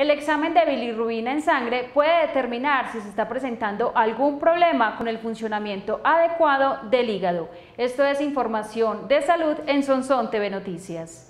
El examen de bilirrubina en sangre puede determinar si se está presentando algún problema con el funcionamiento adecuado del hígado. Esto es información de salud en Sonson TV Noticias.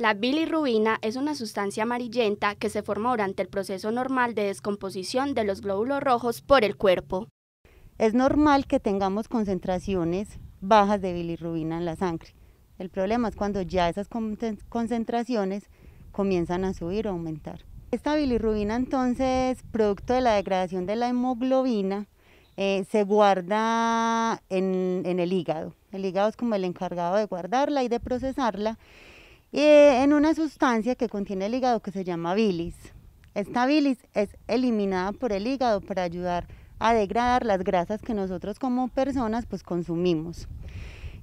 La bilirrubina es una sustancia amarillenta que se forma durante el proceso normal de descomposición de los glóbulos rojos por el cuerpo. Es normal que tengamos concentraciones bajas de bilirrubina en la sangre. El problema es cuando ya esas concentraciones comienzan a subir o aumentar. Esta bilirrubina entonces, producto de la degradación de la hemoglobina, eh, se guarda en el hígado. El hígado es como el encargado de guardarla y de procesarla eh, en una sustancia que contiene el hígado que se llama bilis. Esta bilis es eliminada por el hígado para ayudar a degradar las grasas que nosotros como personas pues consumimos.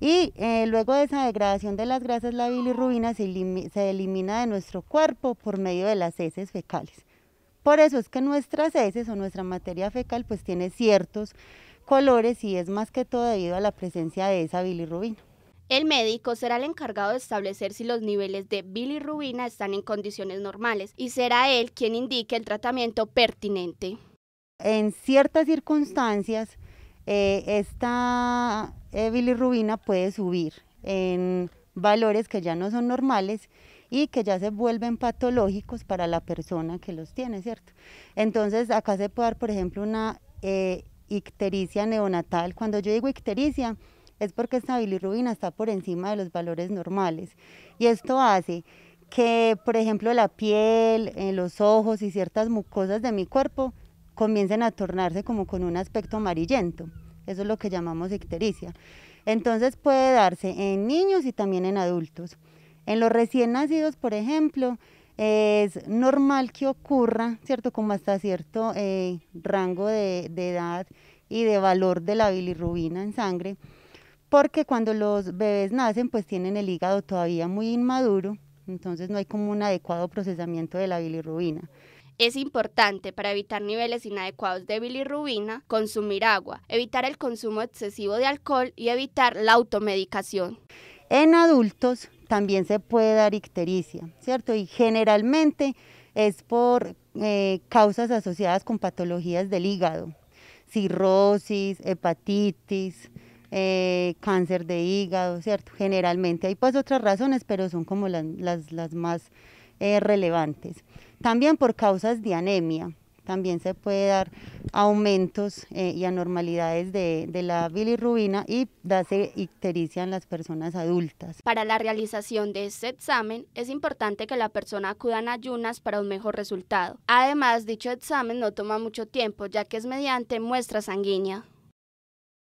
Y eh, luego de esa degradación de las grasas, la bilirrubina se, se elimina de nuestro cuerpo por medio de las heces fecales. Por eso es que nuestras heces o nuestra materia fecal pues tiene ciertos colores y es más que todo debido a la presencia de esa bilirrubina. El médico será el encargado de establecer si los niveles de bilirrubina están en condiciones normales y será él quien indique el tratamiento pertinente. En ciertas circunstancias, eh, esta eh, bilirrubina puede subir en valores que ya no son normales y que ya se vuelven patológicos para la persona que los tiene, ¿cierto? Entonces acá se puede dar, por ejemplo, una eh, ictericia neonatal. Cuando yo digo ictericia, es porque esta bilirrubina está por encima de los valores normales. Y esto hace que, por ejemplo, la piel, eh, los ojos y ciertas mucosas de mi cuerpo comiencen a tornarse como con un aspecto amarillento. Eso es lo que llamamos ictericia. Entonces puede darse en niños y también en adultos. En los recién nacidos, por ejemplo, es normal que ocurra, ¿cierto? Como hasta cierto eh, rango de, de edad y de valor de la bilirrubina en sangre, porque cuando los bebés nacen pues tienen el hígado todavía muy inmaduro, entonces no hay como un adecuado procesamiento de la bilirrubina. Es importante para evitar niveles inadecuados de bilirrubina consumir agua, evitar el consumo excesivo de alcohol y evitar la automedicación. En adultos también se puede dar ictericia, ¿cierto? Y generalmente es por eh, causas asociadas con patologías del hígado, cirrosis, hepatitis, eh, cáncer de hígado, ¿cierto? Generalmente hay pues otras razones, pero son como las, más eh, relevantes. También por causas de anemia, también se puede dar aumentos eh, y anormalidades de, la bilirrubina y darse ictericia en las personas adultas. Para la realización de este examen es importante que la persona acuda en ayunas para un mejor resultado. Además, dicho examen no toma mucho tiempo ya que es mediante muestra sanguínea.